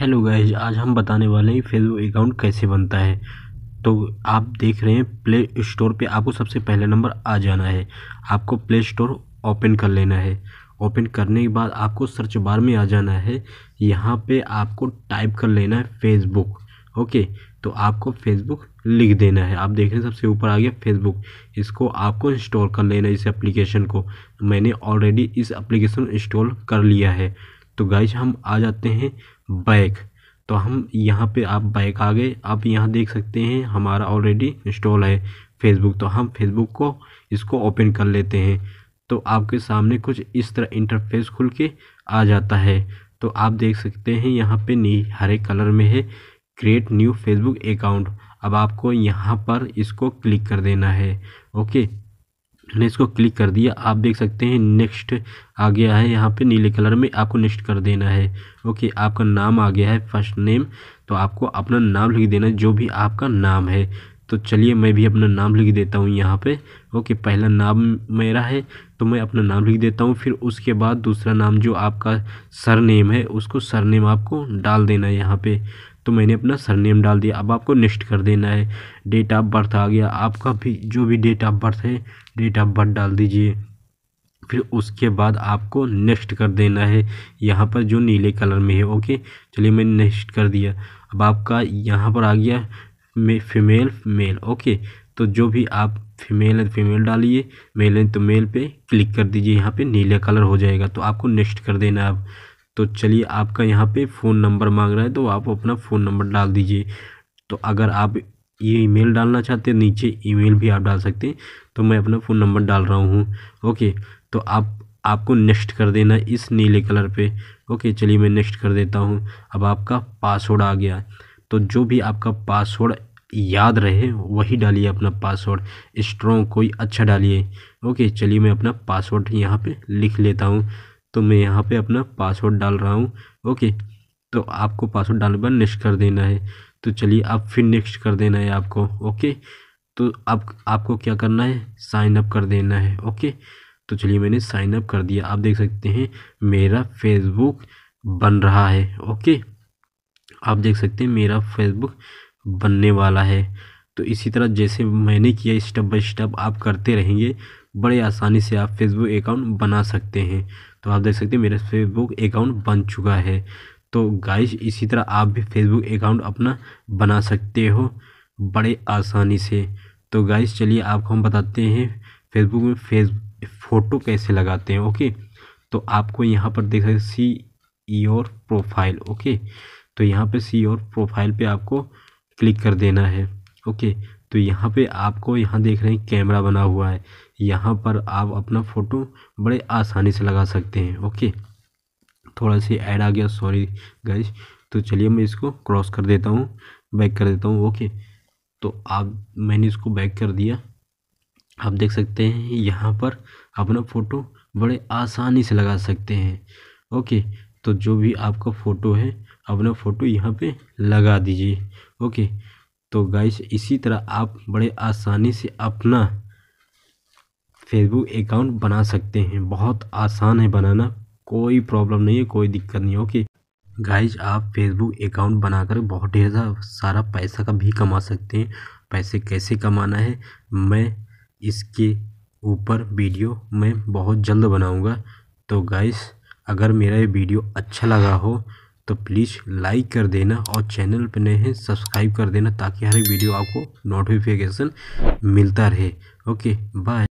hello guys आज हम बताने वाले हैं फेसबुक अकाउंट कैसे बनता है तो आप देख रहे हैं प्ले स्टोर पे आपको सबसे पहले नंबर आ जाना है आपको प्ले स्टोर ओपन कर लेना है ओपन करने के बाद आपको सर्च बार में आ जाना है यहाँ पे आपको टाइप कर लेना है फेसबुक ओके तो आपको फेसबुक लिख देना है आप देख रहे हैं सबसे ऊपर आ गया फेसबुक इसको आपको इंस्टॉल कर लेना है इस एप्लीकेशन को मैंने ऑलरेडी इस एप्लीकेशन इंस्टॉल कर लिया है तो गाइज हम आ जाते हैं बैक तो हम यहाँ पे आप बैक आ गए आप यहाँ देख सकते हैं हमारा ऑलरेडी इंस्टॉल है फेसबुक तो हम फेसबुक को इसको ओपन कर लेते हैं तो आपके सामने कुछ इस तरह इंटरफेस खुल के आ जाता है तो आप देख सकते हैं यहाँ पे नी हरे कलर में है क्रिएट न्यू फेसबुक अकाउंट अब आपको यहाँ पर इसको क्लिक कर देना है ओके मैंने इसको क्लिक कर दिया आप देख सकते हैं नेक्स्ट आ गया है यहाँ पे नीले कलर में आपको नेक्स्ट कर देना है ओके आपका नाम आ गया है फर्स्ट नेम तो आपको अपना नाम लिख देना जो भी आपका नाम है तो चलिए मैं भी अपना नाम लिख देता हूँ यहाँ पे ओके पहला नाम मेरा है तो मैं अपना नाम लिख देता हूँ फिर उसके बाद दूसरा नाम जो आपका सर नेम है उसको सर आपको डाल देना है यहाँ पे तो मैंने अपना सरनेम डाल दिया अब आपको नेक्स्ट कर देना है डेट ऑफ बर्थ आ गया आपका भी जो भी डेट ऑफ बर्थ है डेट ऑफ बर्थ डाल दीजिए फिर उसके बाद आपको नेक्स्ट कर देना है यहाँ पर जो नीले कलर में है ओके चलिए मैंने नेक्स्ट कर दिया अब आपका यहाँ पर आ गया फीमेल मेल ओके तो जो भी आप फीमेल है फीमेल डालिए मेल है तो मेल पे क्लिक कर दीजिए यहाँ पे नीला कलर हो जाएगा तो आपको नेक्स्ट कर देना है अब तो चलिए आपका यहाँ पे फ़ोन नंबर मांग रहा है तो आप अपना फ़ोन नंबर डाल दीजिए तो अगर आप ये ईमेल डालना चाहते हैं नीचे ईमेल भी आप डाल सकते हैं तो मैं अपना फ़ोन नंबर डाल रहा हूँ ओके तो आप आपको नेक्स्ट कर देना इस नीले कलर पे ओके चलिए मैं नेक्स्ट कर देता हूँ अब आपका पासवर्ड आ गया तो जो भी आपका पासवर्ड याद रहे वही डालिए अपना पासवर्ड स्ट्रॉन्ग कोई अच्छा डालिए ओके चलिए मैं अपना पासवर्ड यहाँ पर लिख लेता हूँ तो मैं यहाँ पर अपना पासवर्ड डाल रहा हूँ ओके तो आपको पासवर्ड डालने पर नेक्स्ट कर देना है तो चलिए आप फिर नेक्स्ट कर देना है आपको ओके तो अब आप, आपको क्या करना है साइन अप कर देना है ओके तो चलिए मैंने साइन अप कर दिया आप देख सकते हैं मेरा फेसबुक बन रहा है ओके आप देख सकते हैं मेरा फेसबुक बनने वाला है तो इसी तरह जैसे मैंने किया स्टेप बाय स्टेप आप करते रहेंगे बड़े आसानी से आप फेसबुक अकाउंट बना सकते हैं तो आप देख सकते हैं मेरा फेसबुक अकाउंट बन चुका है तो गाइस इसी तरह आप भी फेसबुक अकाउंट अपना बना सकते हो बड़े आसानी से तो गाइस चलिए आपको हम बताते हैं फेसबुक में फेस फोटो कैसे लगाते हैं ओके तो आपको यहाँ पर देख सकते सी योर प्रोफाइल ओके तो यहाँ पे सी योर प्रोफाइल पे आपको क्लिक कर देना है ओके तो यहाँ पे आपको यहाँ देख रहे हैं कैमरा बना हुआ है यहाँ पर आप अपना फ़ोटो बड़े आसानी से लगा सकते हैं ओके थोड़ा सी ऐड आ गया सॉरी गाइज तो चलिए मैं इसको क्रॉस कर देता हूँ बैक कर देता हूँ ओके तो आप मैंने इसको बैक कर दिया आप देख सकते हैं यहाँ पर अपना फ़ोटो बड़े आसानी से लगा सकते हैं ओके तो जो भी आपका फ़ोटो है अपना फ़ोटो यहाँ पे लगा दीजिए ओके तो गाइस इसी तरह आप बड़े आसानी से अपना फेसबुक अकाउंट बना सकते हैं बहुत आसान है बनाना कोई प्रॉब्लम नहीं है कोई दिक्कत नहीं ओके गाइज आप फेसबुक अकाउंट बनाकर बहुत ढेर सारा पैसा का भी कमा सकते हैं पैसे कैसे कमाना है मैं इसके ऊपर वीडियो मैं बहुत जल्द बनाऊंगा तो गाइस अगर मेरा ये वीडियो अच्छा लगा हो तो प्लीज़ लाइक कर देना और चैनल पर नए हैं सब्सक्राइब कर देना ताकि हर एक वीडियो आपको नोटिफिकेशन मिलता रहे ओके बाय